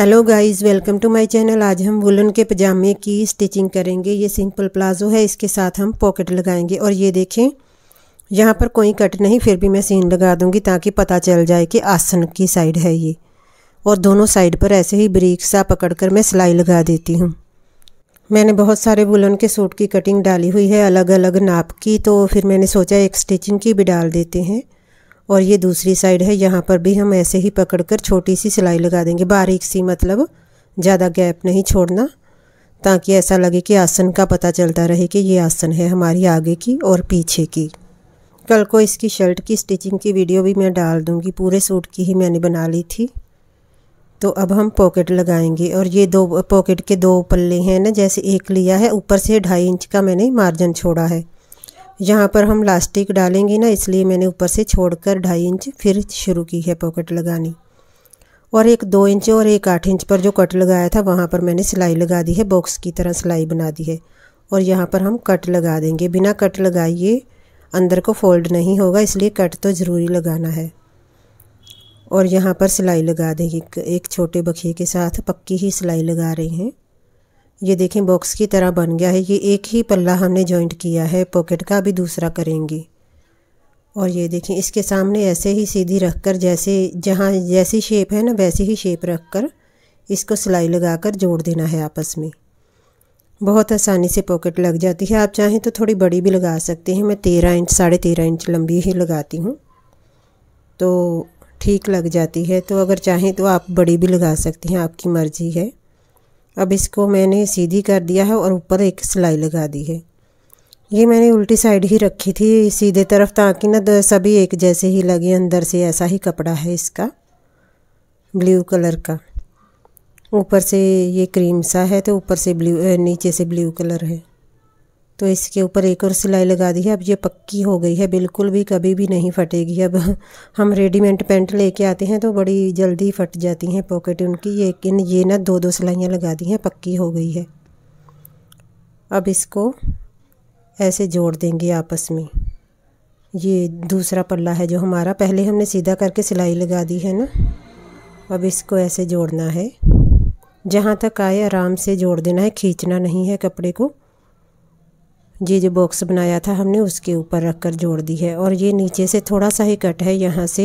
hello guys welcome to my channel आज हम woollen के पजामे की स्टिचिंग करेंगे ये सिंपल प्लाजो है इसके साथ हम पॉकेट लगाएंगे और ये देखें यहाँ पर कोई कट नहीं फिर भी मैं सीन लगा दूँगी ताकि पता चल जाए कि आसन की साइड है ये और दोनों साइड पर ऐसे ही ब्रीक सा पकड़ कर मैं सिलाई लगा देती हूँ मैंने बहुत सारे वुलन के सूट की कटिंग डाली हुई है अलग अलग नाप की तो फिर मैंने सोचा एक स्टिचिंग की भी डाल देते हैं और ये दूसरी साइड है यहाँ पर भी हम ऐसे ही पकड़कर छोटी सी सिलाई लगा देंगे बारीक सी मतलब ज़्यादा गैप नहीं छोड़ना ताकि ऐसा लगे कि आसन का पता चलता रहे कि ये आसन है हमारी आगे की और पीछे की कल को इसकी शर्ट की स्टिचिंग की वीडियो भी मैं डाल दूँगी पूरे सूट की ही मैंने बना ली थी तो अब हम पॉकेट लगाएंगे और ये दो पॉकेट के दो पल्ले हैं ना जैसे एक लिया है ऊपर से ढाई इंच का मैंने मार्जिन छोड़ा है यहाँ पर हम लास्टिक डालेंगे ना इसलिए मैंने ऊपर से छोड़कर ढाई इंच फिर शुरू की है पॉकेट लगानी और एक दो इंच और एक आठ इंच पर जो कट लगाया था वहाँ पर मैंने सिलाई लगा दी है बॉक्स की तरह सिलाई बना दी है और यहाँ पर हम कट लगा देंगे बिना कट लगाइए अंदर को फोल्ड नहीं होगा इसलिए कट तो ज़रूरी लगाना है और यहाँ पर सिलाई लगा देंगे एक छोटे बखिए के साथ पक्की ही सिलाई लगा रहे हैं ये देखें बॉक्स की तरह बन गया है ये एक ही पल्ला हमने जॉइंट किया है पॉकेट का अभी दूसरा करेंगे और ये देखें इसके सामने ऐसे ही सीधी रख कर जैसे जहाँ जैसी शेप है ना वैसी ही शेप रख कर इसको सिलाई लगा कर जोड़ देना है आपस में बहुत आसानी से पॉकेट लग जाती है आप चाहें तो थोड़ी बड़ी भी लगा सकते हैं मैं तेरह इंच साढ़े तेरह इंच लंबी ही लगाती हूँ तो ठीक लग जाती है तो अगर चाहें तो आप बड़ी भी लगा सकती हैं आपकी मर्ज़ी है अब इसको मैंने सीधी कर दिया है और ऊपर एक सिलाई लगा दी है ये मैंने उल्टी साइड ही रखी थी सीधे तरफ ताकि ना सभी एक जैसे ही लगे अंदर से ऐसा ही कपड़ा है इसका ब्लू कलर का ऊपर से ये क्रीम सा है तो ऊपर से ब्लू नीचे से ब्लू कलर है तो इसके ऊपर एक और सिलाई लगा दी है अब ये पक्की हो गई है बिल्कुल भी कभी भी नहीं फटेगी अब हम रेडीमेड पैंट लेके आते हैं तो बड़ी जल्दी फट जाती हैं पॉकेट उनकी ये इन ये ना दो दो सिलाइयाँ लगा दी हैं पक्की हो गई है अब इसको ऐसे जोड़ देंगे आपस में ये दूसरा पल्ला है जो हमारा पहले हमने सीधा करके सिलाई लगा दी है ना अब इसको ऐसे जोड़ना है जहाँ तक आए आराम से जोड़ देना है खींचना नहीं है कपड़े को ये जो बॉक्स बनाया था हमने उसके ऊपर रख कर जोड़ दी है और ये नीचे से थोड़ा सा ही कट है यहाँ से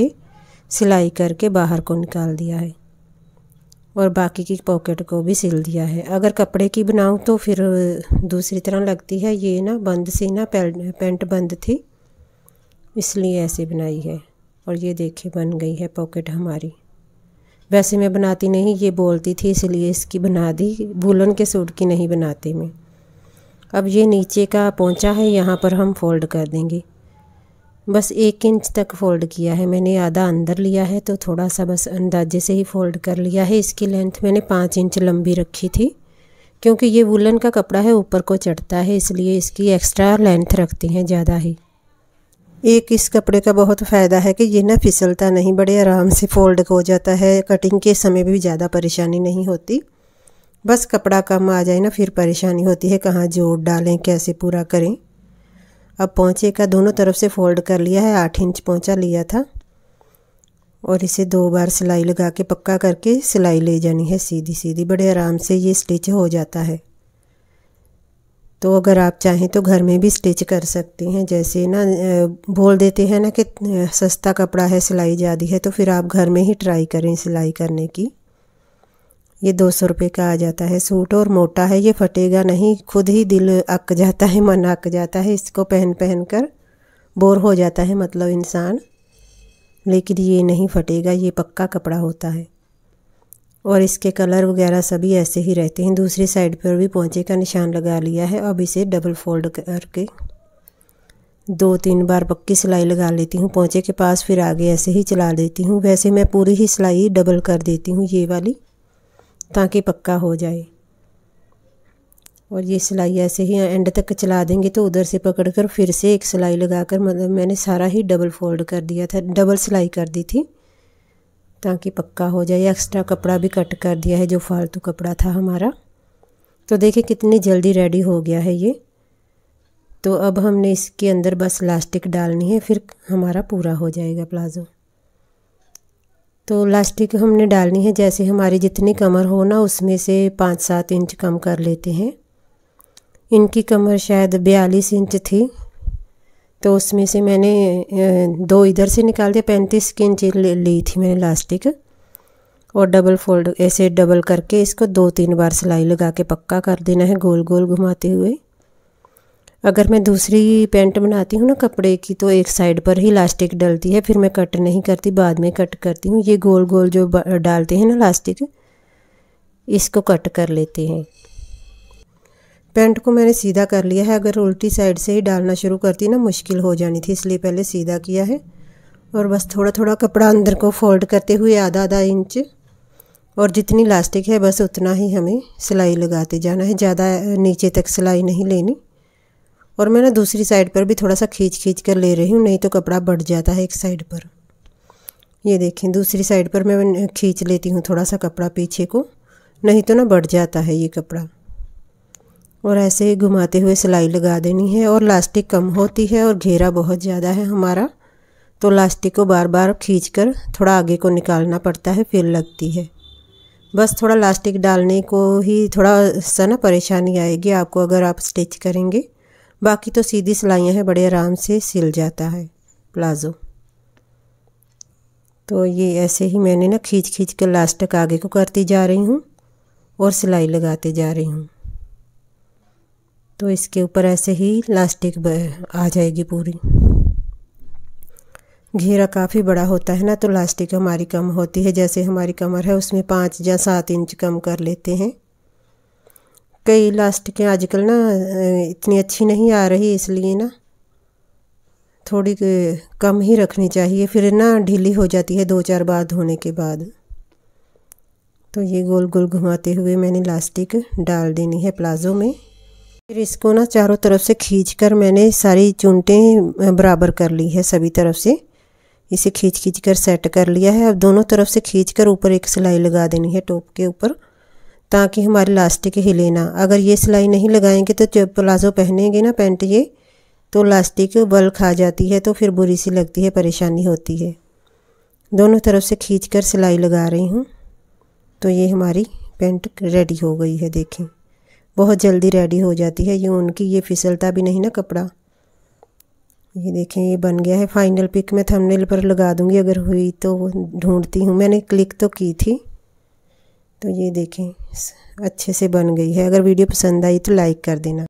सिलाई करके बाहर को निकाल दिया है और बाकी की पॉकेट को भी सिल दिया है अगर कपड़े की बनाऊँ तो फिर दूसरी तरह लगती है ये ना बंद सी ना पेंट बंद थी इसलिए ऐसे बनाई है और ये देखिए बन गई है पॉकेट हमारी वैसे मैं बनाती नहीं ये बोलती थी इसलिए इसकी बना दी भूलन के सूट की नहीं बनाती मैं अब ये नीचे का पहुंचा है यहाँ पर हम फोल्ड कर देंगे बस एक इंच तक फोल्ड किया है मैंने आधा अंदर लिया है तो थोड़ा सा बस अंदाजे से ही फोल्ड कर लिया है इसकी लेंथ मैंने पाँच इंच लंबी रखी थी क्योंकि ये वुलन का कपड़ा है ऊपर को चढ़ता है इसलिए इसकी एक्स्ट्रा लेंथ रखती हैं ज़्यादा ही एक इस कपड़े का बहुत फ़ायदा है कि ये ना फिसलता नहीं बड़े आराम से फोल्ड हो जाता है कटिंग के समय भी ज़्यादा परेशानी नहीं होती बस कपड़ा कम आ जाए ना फिर परेशानी होती है कहाँ जोड़ डालें कैसे पूरा करें अब पहुँचे का दोनों तरफ से फोल्ड कर लिया है आठ इंच पहुँचा लिया था और इसे दो बार सिलाई लगा के पक्का करके सिलाई ले जानी है सीधी सीधी बड़े आराम से ये स्टिच हो जाता है तो अगर आप चाहें तो घर में भी स्टिच कर सकती हैं जैसे ना बोल देते हैं ना कि सस्ता कपड़ा है सिलाई ज़्यादा है तो फिर आप घर में ही ट्राई करें सिलाई करने की ये दो सौ रुपये का आ जाता है सूट और मोटा है ये फटेगा नहीं खुद ही दिल अक जाता है मन अक जाता है इसको पहन पहन कर बोर हो जाता है मतलब इंसान लेकिन ये नहीं फटेगा ये पक्का कपड़ा होता है और इसके कलर वगैरह सभी ऐसे ही रहते हैं दूसरी साइड पर भी पहुँचे का निशान लगा लिया है अब इसे डबल फोल्ड करके दो तीन बार पक्की सिलाई लगा लेती हूँ पहुँचे के पास फिर आगे ऐसे ही चला देती हूँ वैसे मैं पूरी ही सिलाई डबल कर देती हूँ ये वाली ताकि पक्का हो जाए और ये सिलाई ऐसे ही एंड तक चला देंगे तो उधर से पकड़ कर फिर से एक सिलाई लगा कर मतलब मैंने सारा ही डबल फोल्ड कर दिया था डबल सिलाई कर दी थी ताकि पक्का हो जाए एक्स्ट्रा कपड़ा भी कट कर दिया है जो फालतू कपड़ा था हमारा तो देखिए कितनी जल्दी रेडी हो गया है ये तो अब हमने इसके अंदर बस इलास्टिक डालनी है फिर हमारा पूरा हो जाएगा प्लाज़ो तो लास्टिक हमने डालनी है जैसे हमारी जितनी कमर हो ना उसमें से पाँच सात इंच कम कर लेते हैं इनकी कमर शायद बयालीस इंच थी तो उसमें से मैंने दो इधर से निकाल दिया पैंतीस की इंच ली थी मैंने लास्टिक और डबल फोल्ड ऐसे डबल करके इसको दो तीन बार सिलाई लगा के पक्का कर देना है गोल गोल घुमाते हुए अगर मैं दूसरी पेंट बनाती हूँ ना कपड़े की तो एक साइड पर ही लास्टिक डलती है फिर मैं कट नहीं करती बाद में कट करती हूँ ये गोल गोल जो डालते हैं ना लास्टिक इसको कट कर लेते हैं पैंट को मैंने सीधा कर लिया है अगर उल्टी साइड से ही डालना शुरू करती ना मुश्किल हो जानी थी इसलिए पहले सीधा किया है और बस थोड़ा थोड़ा कपड़ा अंदर को फोल्ड करते हुए आधा आधा इंच और जितनी लास्टिक है बस उतना ही हमें सिलाई लगाते जाना है ज़्यादा नीचे तक सिलाई नहीं लेनी और मैं ना दूसरी साइड पर भी थोड़ा सा खींच खींच कर ले रही हूँ नहीं तो कपड़ा बढ़ जाता है एक साइड पर ये देखें दूसरी साइड पर मैं खींच लेती हूँ थोड़ा सा कपड़ा पीछे को नहीं तो ना बढ़ जाता है ये कपड़ा और ऐसे ही घुमाते हुए सिलाई लगा देनी है और लास्टिक कम होती है और घेरा बहुत ज़्यादा है हमारा तो लास्टिक को बार बार खींच कर थोड़ा आगे को निकालना पड़ता है फिर लगती है बस थोड़ा लास्टिक डालने को ही थोड़ा सा ना परेशानी आएगी आपको अगर आप स्टिच करेंगे बाकी तो सीधी सिलाइयाँ हैं बड़े आराम से सिल जाता है प्लाज़ो तो ये ऐसे ही मैंने ना खींच खींच कर लास्ट तक आगे को करती जा रही हूँ और सिलाई लगाते जा रही हूँ तो इसके ऊपर ऐसे ही लास्टिक आ जाएगी पूरी घेरा काफ़ी बड़ा होता है ना तो लास्टिक हमारी कम होती है जैसे हमारी कमर है उसमें पाँच या सात इंच कम कर लेते हैं कई इलास्टिकें आजकल ना इतनी अच्छी नहीं आ रही इसलिए ना थोड़ी कम ही रखनी चाहिए फिर ना ढीली हो जाती है दो चार बार धोने के बाद तो ये गोल गोल घुमाते हुए मैंने इलास्टिक डाल देनी है प्लाज़ो में फिर इसको ना चारों तरफ से खींच कर मैंने सारी चुनटें बराबर कर ली है सभी तरफ से इसे खींच खींच कर सेट कर लिया है अब दोनों तरफ से खींच कर ऊपर एक सिलाई लगा देनी है टॉप के ऊपर ताकि हमारी लास्टिक हिले ना अगर ये सिलाई नहीं लगाएंगे तो जब प्लाजो पहनेंगे ना पेंट ये तो लास्टिक बल खा जाती है तो फिर बुरी सी लगती है परेशानी होती है दोनों तरफ से खींच कर सिलाई लगा रही हूँ तो ये हमारी पेंट रेडी हो गई है देखें बहुत जल्दी रेडी हो जाती है ये उनकी ये फिसलता भी नहीं ना कपड़ा ये देखें ये बन गया है फाइनल पिक मैं थंबनेल पर लगा दूंगी अगर हुई तो ढूंढती हूँ मैंने क्लिक तो की थी तो ये देखें अच्छे से बन गई है अगर वीडियो पसंद आई तो लाइक कर देना